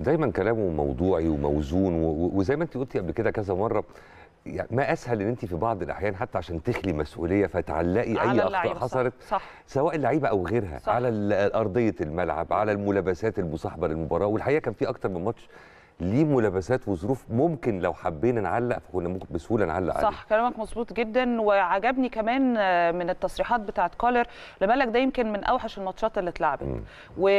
دايما كلامه موضوعي وموزون وزي ما انت قلتي قبل كده كذا مره يعني ما اسهل ان انت في بعض الاحيان حتى عشان تخلي مسؤوليه فتعلقي اي اخطاء حصلت صح. سواء اللعيبه او غيرها صح. على ارضيه الملعب على الملابسات المصاحبه للمباراه والحقيقه كان في اكتر من ماتش ليه ملابسات وظروف ممكن لو حبينا نعلق فكنا ممكن بسهوله نعلق عليه صح كلامك مظبوط جدا وعجبني كمان آه، من التصريحات بتاعت كولر لمالك ده يمكن من اوحش الماتشات اللي اتلعبت و...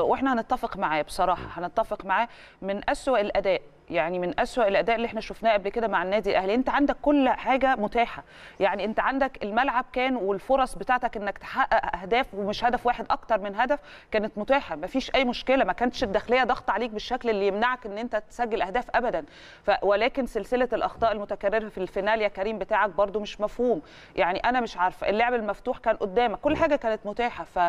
واحنا هنتفق معاه بصراحه هنتفق معاه من اسوء الاداء يعني من أسوأ الاداء اللي احنا شفناه قبل كده مع النادي الاهلي انت عندك كل حاجه متاحه يعني انت عندك الملعب كان والفرص بتاعتك انك تحقق اهداف ومش هدف واحد اكتر من هدف كانت متاحه ما فيش اي مشكله ما كانتش الداخليه ضغط عليك بالشكل اللي يمنعك ان انت تسجل اهداف ابدا ف... ولكن سلسله الاخطاء المتكرره في الفينال يا كريم بتاعك برده مش مفهوم يعني انا مش عارفه اللعب المفتوح كان قدامك كل حاجه كانت متاحه ف...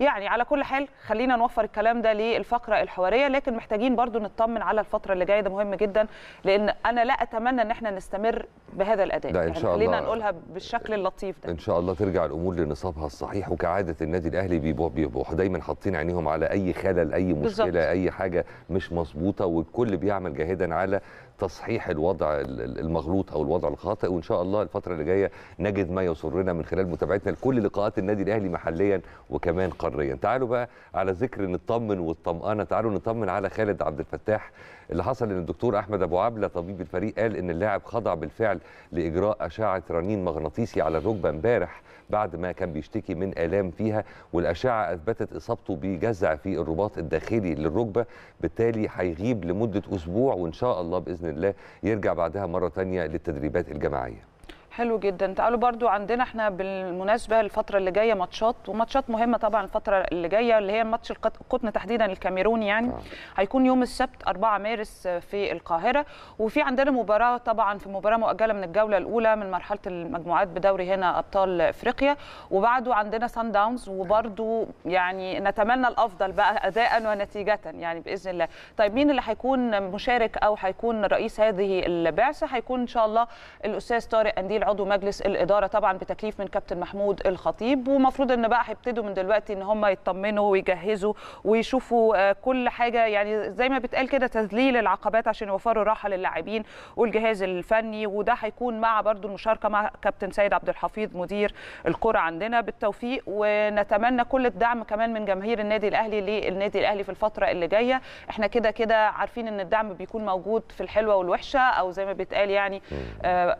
يعني على كل حال خلينا نوفر الكلام ده للفقره الحواريه لكن محتاجين برده نطمن على الفتره اللي جايه ده مهم مهم جدا لان انا لا اتمنى ان احنا نستمر بهذا الاداء ده ان يعني شاء الله خلينا نقولها بالشكل اللطيف ده ان شاء الله ترجع الامور لنصابها الصحيح وكعاده النادي الاهلي بيبوح بيبوح دايما حاطين عينيهم على اي خلل اي مشكله بالزبط. اي حاجه مش مظبوطه والكل بيعمل جاهدا على تصحيح الوضع المغلوط او الوضع الخاطئ وان شاء الله الفتره اللي جايه نجد ما يسرنا من خلال متابعتنا لكل لقاءات النادي الاهلي محليا وكمان قاريا تعالوا بقى على ذكر نطمن والطمانه تعالوا نطمن على خالد عبد الفتاح اللي حصل ان الدكتور احمد ابو عبله طبيب الفريق قال ان اللاعب خضع بالفعل لاجراء اشعه رنين مغناطيسي على الركبه امبارح بعد ما كان بيشتكي من الام فيها والاشعه اثبتت اصابته بجزع في الرباط الداخلي للركبه بالتالي هيغيب لمده اسبوع وان شاء الله باذن الله الله يرجع بعدها مره ثانيه للتدريبات الجماعيه حلو جدا تعالوا برضو عندنا احنا بالمناسبه الفتره اللي جايه ماتشات وماتشات مهمه طبعا الفتره اللي جايه اللي هي ماتش القطن تحديدا الكاميرون يعني نعم. هيكون يوم السبت 4 مارس في القاهره وفي عندنا مباراه طبعا في مباراه مؤجله من الجوله الاولى من مرحله المجموعات بدوري هنا ابطال افريقيا وبعده عندنا سان داونز وبرضو يعني نتمنى الافضل بقى اداء ونتيجه يعني باذن الله طيب مين اللي هيكون مشارك او هيكون رئيس هذه البعثه هيكون ان شاء الله الاستاذ طارق انديل عضو مجلس الاداره طبعا بتكليف من كابتن محمود الخطيب ومفروض ان بقى هيبتدوا من دلوقتي ان هم يطمنوا ويجهزوا ويشوفوا آه، كل حاجه يعني زي ما بتقال كده تذليل العقبات عشان يوفروا راحه للاعبين والجهاز الفني وده هيكون مع برضو المشاركه مع كابتن سيد عبد الحفيظ مدير الكره عندنا بالتوفيق ونتمنى كل الدعم كمان من جماهير النادي الاهلي للنادي الاهلي في الفتره اللي جايه احنا كده كده عارفين ان الدعم بيكون موجود في الحلوه والوحشه او زي ما بيتقال يعني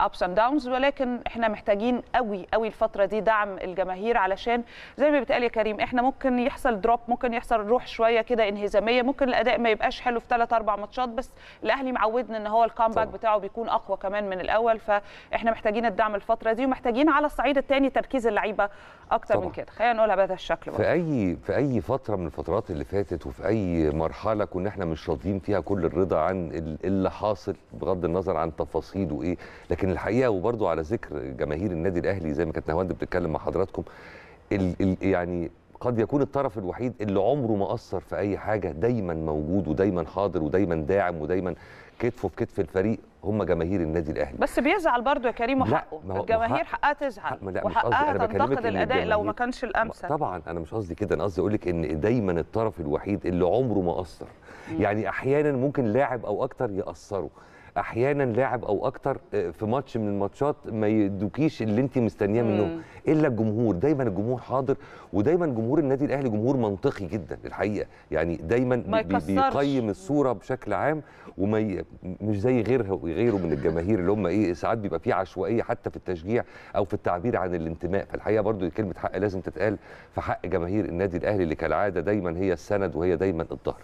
ابس اند داونز ولكن ولكن احنا محتاجين قوي قوي الفتره دي دعم الجماهير علشان زي ما بتقال يا كريم احنا ممكن يحصل دروب ممكن يحصل روح شويه كده انهزاميه ممكن الاداء ما يبقاش حلو في ثلاث اربع ماتشات بس الاهلي معودنا ان هو الكامباك بتاعه بيكون اقوى كمان من الاول فاحنا محتاجين الدعم الفتره دي ومحتاجين على الصعيد الثاني تركيز اللعيبه اكتر طبعا. من كده خلينا نقولها بهذا الشكل برضه. في اي في اي فتره من الفترات اللي فاتت وفي اي مرحله كنا احنا مش راضيين فيها كل الرضا عن اللي حاصل بغض النظر عن تفاصيله ايه لكن الحقيقه وبرده على ذكر جماهير النادي الاهلي زي ما كانت نهواند بتتكلم مع حضراتكم ال ال يعني قد يكون الطرف الوحيد اللي عمره ما اثر في اي حاجه دايما موجود ودايما حاضر ودايما داعم ودايما كتفه في كتف الفريق هم جماهير النادي الاهلي بس بيزعل برضه يا كريم وحقه الجماهير حقها تزعل وحقها تنتقد الاداء لو ما كانش الامثل طبعا انا مش قصدي كده انا قصدي اقول لك ان دايما الطرف الوحيد اللي عمره ما اثر يعني احيانا ممكن لاعب او اكتر ياثره احيانا لاعب او اكتر آه، في ماتش من الماتشات ما يدوكيش اللي انت مستنياه منهم الا الجمهور دايما الجمهور حاضر ودايما جمهور النادي الاهلي جمهور منطقي جدا الحقيقه يعني دايما بي بيقيم الصوره بشكل عام وما مش زي غيرها وغيره من الجماهير اللي هم ايه ساعات بيبقى في عشوائيه حتى في التشجيع او في التعبير عن الانتماء فالحقيقه برضو كلمه حق لازم تتقال في حق جماهير النادي الاهلي اللي كالعاده دايما هي السند وهي دايما الظهر